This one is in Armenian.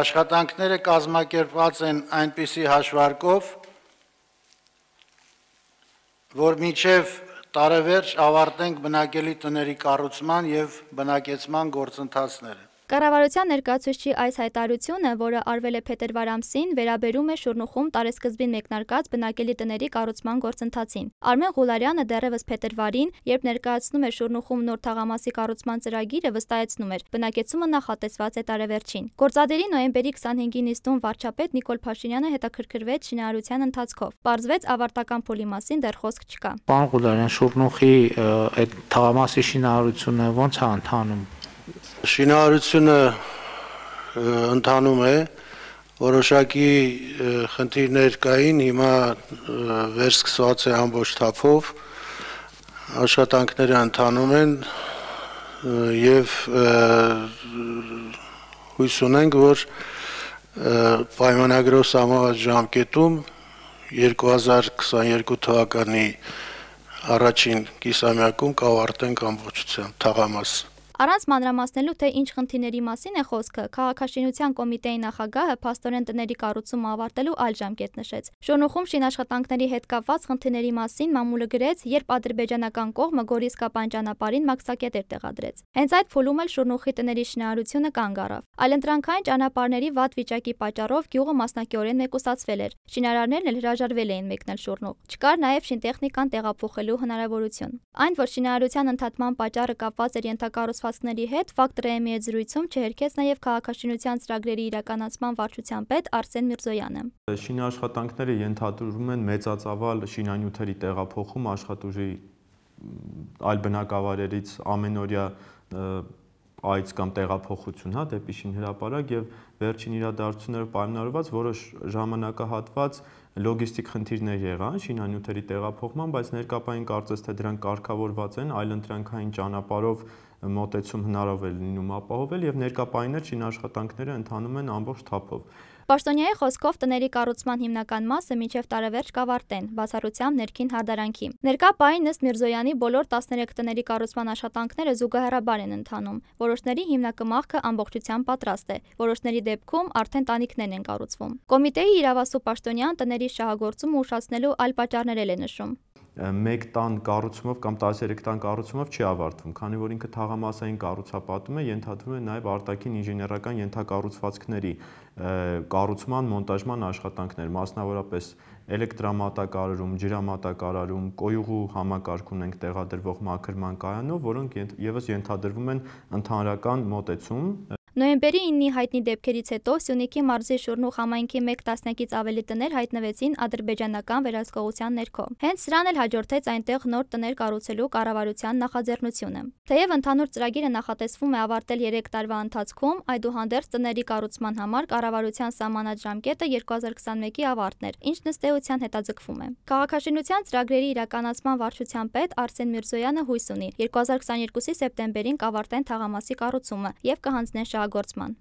Աշխատանքները կազմակերպված են այնպիսի հաշվարկով, որ միջև տարեվերջ ավարտենք բնակելի տների կառուցման եւ բնակեցման գործընթացները։ Կառավարության ներկայացուցիչի այս հայտարարությունը, որը արվել է փետրվար ամսին, վերաբերում է Շուրնուխում տարեսկզբին մեկնարկած բնակելի տների կառուցման գործընթացին։ Արմեն Ղուլարյանը դեռևս փետրվարին, երբ ներկայացնում էր Շուրնուխում նոր թաղամասի կառուցման ծրագիրը, վստահեցնում էր՝ բնակեցումը նախատեսված է տարեվերջին։ Գործադիրի նոյեմբերի 25-ի նիստում վարչապետ Նիկոլ Փաշինյանը հետաքրքրվեց շինարարության ընթացքով։ Պարզվեց ավարտական փուլի մասին դեռ խոսք չկա։ Պարոն Ղուլարյան, Շուրնուխի այդ թաղամասի շինարարությունը ո՞նց է ընթանում Շինարարությունը ընթանում է, որոշակի խնդիրներ կային, հիմա վերսկսված է ամբողջ թափով, աշխատանքները ընթանում են և հույս ունենք, որ պայմանագրով սամահած ժամկետում 2022 թվականի առաջին կիսամյակում կավարտենք ամբողջությամբ թաղամասը։ Առանց մանրամասնելու թե ինչ խնդիրների մասին է խոսքը, քաղաքաշինության կոմիտեի նախագահը Պաստորեն տների կառուցումը ավարտելու այլ ժամկետ նշեց։ Շոնոխում շինաշխատանքների հետ կապված խնդիրների մասին մամուլը գրեց, երբ ադրբեջանական կողմը Գորիսկապան ճանապարհին մաքսակետ էր տեղադրեց։ Հենց այդ փուլում էլ Շոնոխի տների շինարարությունը կանգ առավ։ Այլընտրանքային ճանապարհների վատ վիճակի պատճառով գյուղը մասնակիորեն մեկուսացվել էր։ Շինարարներն էլ հրաժարվել էին մեկնել Շորնող։ Չկար նաև շինտեխնիկան տեղափոխելու հնարավորություն։ Այն, որ շինարարության ընդհատման պատճառը կապված էր ենթակառուցված կուսակցությունների հետ Fact RM-ի հետ զրույցում չերկեց նաև քաղաքաշինության ծրագրերի իրականացման վարչության պետ Արսեն Միրզոյանը։ Շինի աշխատանքները ենթադրում են մեծածավալ շինանյութերի տեղափոխում աշխատուժի այլ բնակավայրերից ամենօրյա այց կամ տեղափոխություն, հա, դեպի շինհրապարակ եւ վերջին իրադարձությունները պայմանավորված որոշ ժամանակահատված լոգիստիկ խնդիրներ եղան շինանյութերի տեղափոխման, բայց ներկապային կարծես թե դրանք կարգավորված են այլընտրանքային ճանապարհով մոտեցում հնարավոր է լինում ապահովել եւ ներկա պայներ չին աշխատանքները ընթանում են ամբողջ թափով։ Պաշտոնյայի խոսքով տների կառուցման հիմնական մասը մինչև տարեվերջ կավարտեն, բացառությամբ ներքին հարդարանքի։ Ներկա պայն ըստ Միրզոյանի բոլոր 13 տների կառուցման աշխատանքները զուգահեռաբար են ընթանում։ Որոշների հիմնակմախքը ամբողջությամբ պատրաստ է, որոշների դեպքում արդեն տանիքներն են կառուցվում։ Կոմիտեի իրավասու պաշտոնյան տների շահագործումը ուշացնելու այլ պատճառներ էլ է նշում մեկ տան կառուցումով կամ 13 տան կառուցումով չի ավարտվում, քանի որ ինքը թաղամասային կառուցապատում է, ենթադրվում է նաև արտաքին ինժեներական ենթակառուցվածքների կառուցման, մոնտաժման աշխատանքներ, մասնավորապես էլեկտրամատակարարում, ջրամատակարարում, կոյուղու համակարգ ունենք տեղադրվող մաքրման կայանով, որոնք եւս ենթադրվում են ընդհանրական մոտեցում Նոյեմբերի 9-ի հայտնի դեպքերից հետո Սյունիքի մարզի Շուրնու համայնքի 1 տասնյակից ավելի տներ հայտնվեցին ադրբեջանական վերահսկողության ներքո։ Հենց սրան էլ հաջորդեց այնտեղ նոր տներ կառուցելու կառավարության նախաձեռնությունը։ Թեև ընդհանուր ծրագիրը նախատեսվում է ավարտել 3 տարվա ընթացքում, այդուհանդերձ տների կառուցման համար կառավարության սահմանադրամկետը 2021-ի ավարտն էր, ինչն ըստ էության հետաձգվում է։ Քաղաքաշինության ծրագրերի իրականացման վարչության պետ Արսեն Միրզոյանը հույս ունի 2022-ի սեպտեմբերին կավարտեն թաղամասի կառուցումը եւ կհանձնեն շահագործման